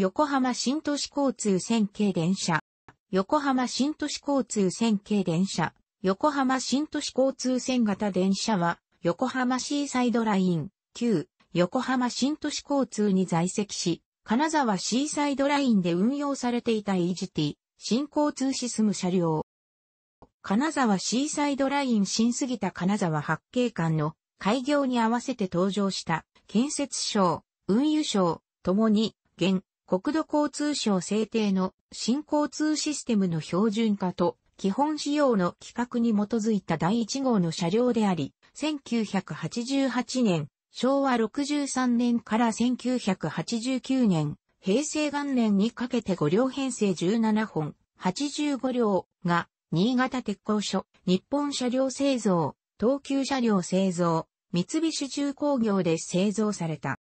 横浜新都市交通線系電車。横浜新都市交通線系電車。横浜新都市交通線型電車は、横浜シーサイドライン、旧、横浜新都市交通に在籍し、金沢シーサイドラインで運用されていた EGT、新交通シスム車両。金沢シーサイドライン新杉田金沢八景間の開業に合わせて登場した建設省、運輸省、ともに、現、国土交通省制定の新交通システムの標準化と基本仕様の規格に基づいた第1号の車両であり、1988年、昭和63年から1989年、平成元年にかけて5両編成17本、85両が、新潟鉄工所、日本車両製造、東急車両製造、三菱重工業で製造された。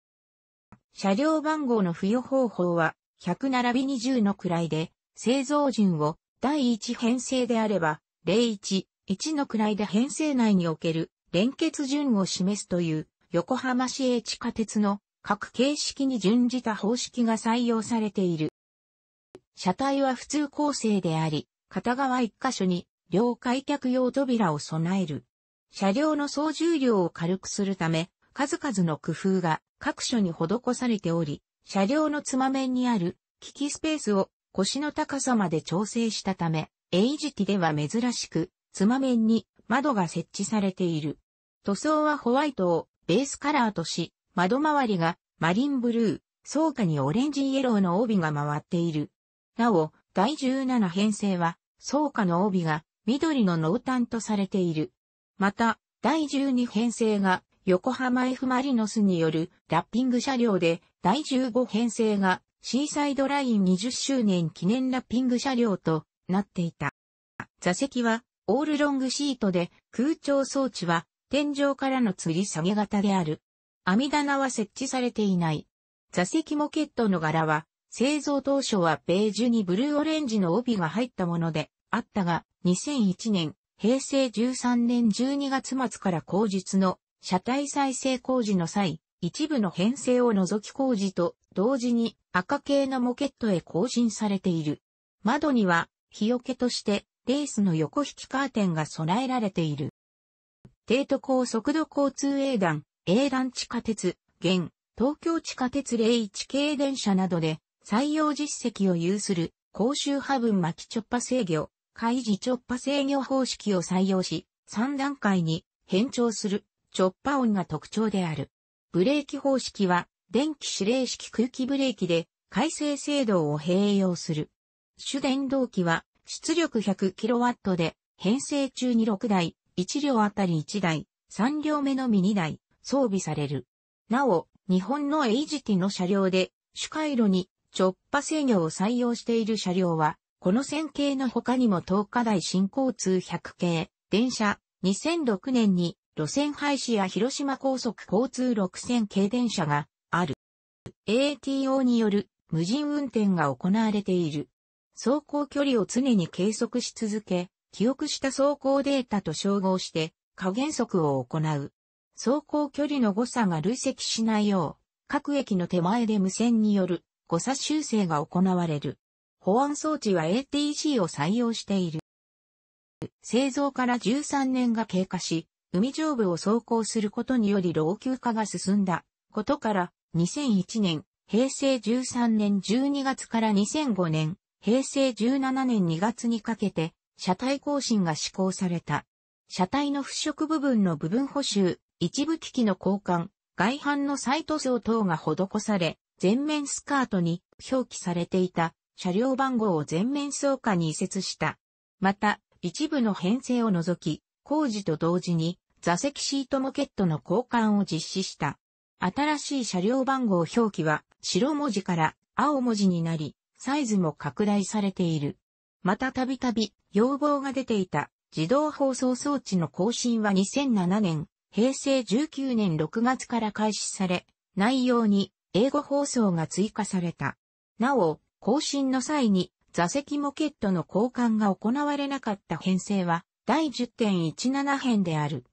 車両番号の付与方法は、100並び20の位で、製造順を第1編成であれば、01、1の位で編成内における連結順を示すという、横浜市営地下鉄の各形式に準じた方式が採用されている。車体は普通構成であり、片側1箇所に両開脚用扉を備える。車両の総重量を軽くするため、数々の工夫が各所に施されており、車両のつま面にある機器スペースを腰の高さまで調整したため、エイジティでは珍しく、つま面に窓が設置されている。塗装はホワイトをベースカラーとし、窓周りがマリンブルー、草下にオレンジイエローの帯が回っている。なお、第17編成は、草下の帯が緑の濃淡とされている。また、第12編成が横浜 F マリノスによるラッピング車両で第15編成がシーサイドライン20周年記念ラッピング車両となっていた。座席はオールロングシートで空調装置は天井からの吊り下げ型である。網棚は設置されていない。座席モケットの柄は製造当初はベージュにブルーオレンジの帯が入ったものであったが2001年平成13年12月末から後日の車体再生工事の際、一部の編成を除き工事と同時に赤系のモケットへ更新されている。窓には日よけとしてレースの横引きカーテンが備えられている。帝都高速度交通営団、営団地下鉄、現、東京地下鉄01系電車などで採用実績を有する高周波分巻き直波制御、開示直波制御方式を採用し、3段階に変調するチョッパ音が特徴である。ブレーキ方式は、電気指令式空気ブレーキで、回生制度を併用する。主電動機は、出力 100kW で、編成中に6台、1両あたり1台、3両目のみニ台、装備される。なお、日本のエイジティの車両で、主回路にチョッパ制御を採用している車両は、この線形の他にも東華大新交通100系、電車、2006年に路線廃止や広島高速交通6線軽電車がある。ATO による無人運転が行われている。走行距離を常に計測し続け、記憶した走行データと照合して加減速を行う。走行距離の誤差が累積しないよう、各駅の手前で無線による誤差修正が行われる。保安装置は ATC を採用している。製造から13年が経過し、海上部を走行することにより老朽化が進んだことから、2001年、平成13年12月から2005年、平成17年2月にかけて、車体更新が施行された。車体の腐食部分の部分補修、一部機器の交換、外反の再塗装等が施され、全面スカートに表記されていた車両番号を全面草加に移設した。また、一部の編成を除き、工事と同時に座席シートモケットの交換を実施した。新しい車両番号表記は白文字から青文字になり、サイズも拡大されている。またたびたび要望が出ていた自動放送装置の更新は2007年、平成19年6月から開始され、内容に英語放送が追加された。なお、更新の際に座席モケットの交換が行われなかった編成は第10.17編である。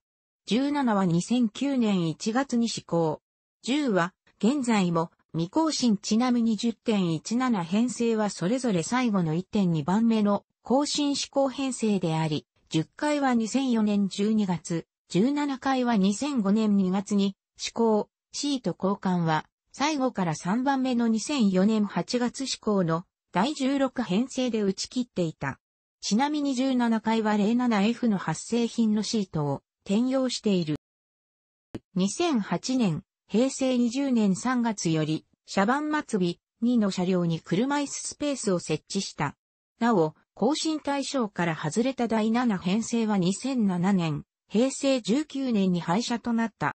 17は2009年1月に施行。10は、現在も、未更新ちなみに10.17編成はそれぞれ最後の1.2番目の更新施行編成であり、10回は2004年12月、17回は2005年2月に施行、シート交換は、最後から3番目の2004年8月施行の第16編成で打ち切っていた。ちなみに17回は 07F の発生品のシートを転用している。2008年、平成20年3月より、車番末尾2の車両に車椅子スペースを設置した。なお、更新対象から外れた第7編成は2007年、平成19年に廃車となった。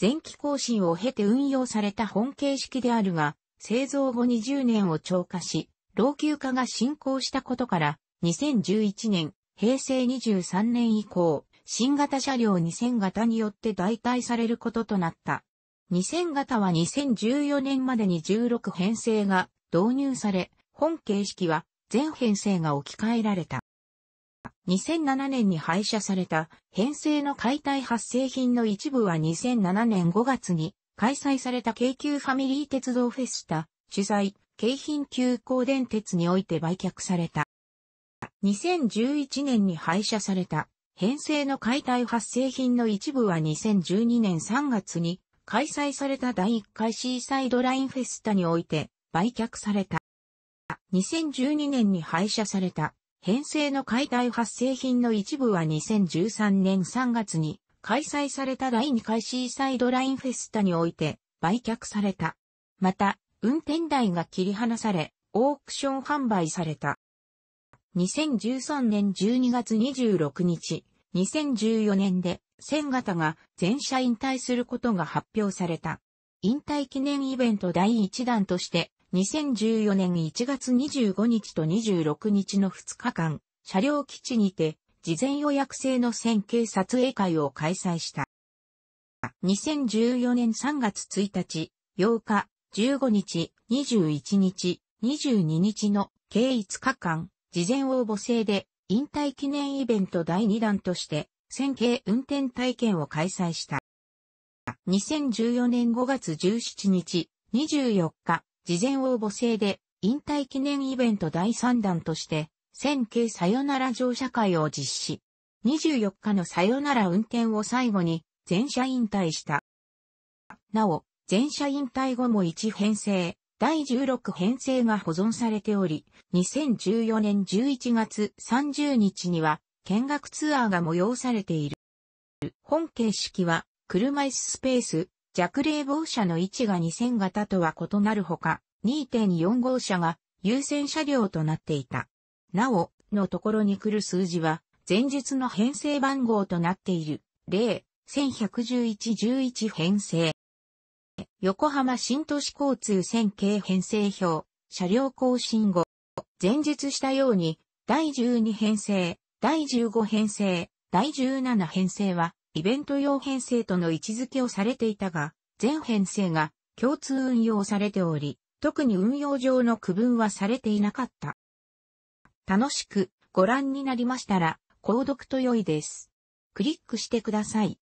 前期更新を経て運用された本形式であるが、製造後20年を超過し、老朽化が進行したことから、2011年、平成23年以降、新型車両2000型によって代替されることとなった。2000型は2014年までに16編成が導入され、本形式は全編成が置き換えられた。2007年に廃車された編成の解体発生品の一部は2007年5月に開催された京急ファミリー鉄道フェスタ主催京浜急行電鉄において売却された。2011年に廃車された編成の解体発生品の一部は2012年3月に開催された第1回シーサイドラインフェスタにおいて売却された。2012年に廃車された編成の解体発生品の一部は2013年3月に開催された第2回シーサイドラインフェスタにおいて売却された。また、運転台が切り離され、オークション販売された。2013年12月26日、2014年で、千型が全車引退することが発表された。引退記念イベント第1弾として、2014年1月25日と26日の2日間、車両基地にて、事前予約制の線形撮影会を開催した。2014年3月1日、8日、15日、21日、22日の計5日間、事前応募制で引退記念イベント第2弾として、線形運転体験を開催した。2014年5月17日、24日、事前応募制で、引退記念イベント第3弾として、線形さよなら乗車会を実施。24日のさよなら運転を最後に、全車引退した。なお、全車引退後も1編成、第16編成が保存されており、2014年11月30日には見学ツアーが催されている。本形式は車椅子スペース、弱冷房車の位置が2000型とは異なるほか、2.4号車が優先車両となっていた。なお、のところに来る数字は、前述の編成番号となっている、1 1111編成。横浜新都市交通線形編成表、車両更新後、前述したように、第12編成、第15編成、第17編成は、イベント用編成との位置づけをされていたが、全編成が共通運用されており、特に運用上の区分はされていなかった。楽しくご覧になりましたら、購読と良いです。クリックしてください。